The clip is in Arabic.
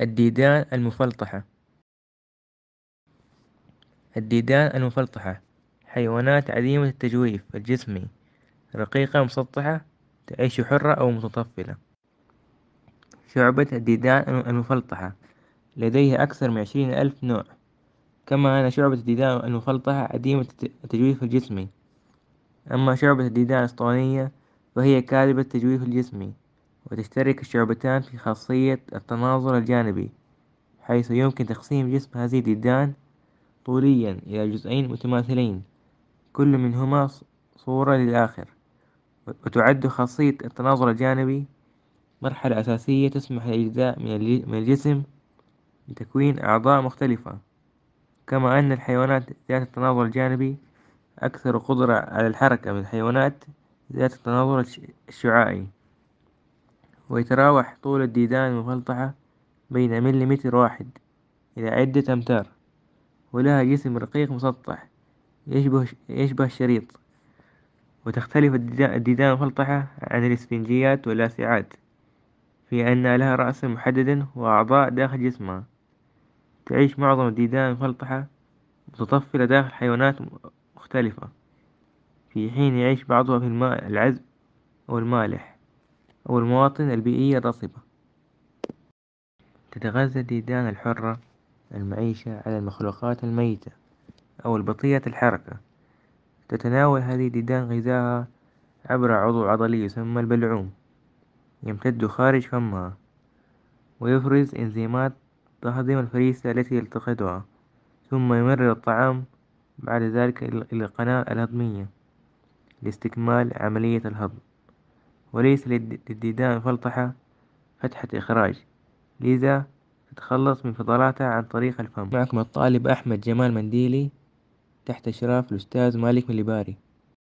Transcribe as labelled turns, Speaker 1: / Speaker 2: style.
Speaker 1: الديدان المفلطحة الديدان المفلطحة حيوانات عديمة التجويف الجسمي رقيقة مسطحة تعيش حرة أو متطفلة شعبة الديدان المفلطحة لديها أكثر من عشرين ألف نوع كما أن شعبة الديدان المفلطحة عديمة التجويف الجسمي أما شعبة الديدان الأسطوانية فهي كاذبة التجويف الجسمي وتشترك الشعبتان في خاصية التناظر الجانبي حيث يمكن تقسيم جسم هذه الديدان طوليا إلى جزئين متماثلين كل منهما صورة للآخر وتعد خاصية التناظر الجانبي مرحلة أساسية تسمح لأجزاء من الجسم بتكوين أعضاء مختلفة كما أن الحيوانات ذات التناظر الجانبي أكثر قدرة على الحركة من الحيوانات ذات التناظر الشعاعي ويتراوح طول الديدان المفلطحة بين مليمتر واحد إلى عدة أمتار ولها جسم رقيق مسطح يشبه يشبه الشريط وتختلف الديدان المفلطحة عن الإسفنجيات واللاسعات في أن لها رأس محدد وأعضاء داخل جسمها تعيش معظم الديدان المفلطحة متطفلة داخل حيوانات مختلفة في حين يعيش بعضها في الماء العذب أو المالح والمواطن البيئية الرصبة تتغذى الديدان الحرة المعيشة على المخلوقات الميتة أو البطيئة الحركة تتناول هذه الديدان غذاءها عبر عضو عضلي يسمى البلعوم يمتد خارج فمها ويفرز إنزيمات تهضم الفريسة التي يلتقطها ثم يمرر الطعام بعد ذلك إلى القناة الهضمية لاستكمال عملية الهضم وليس للديدان فلطحة فتحة إخراج لذا تتخلص من فضلاتها عن طريق الفم معكم الطالب أحمد جمال منديلي تحت إشراف الأستاذ مالك مليباري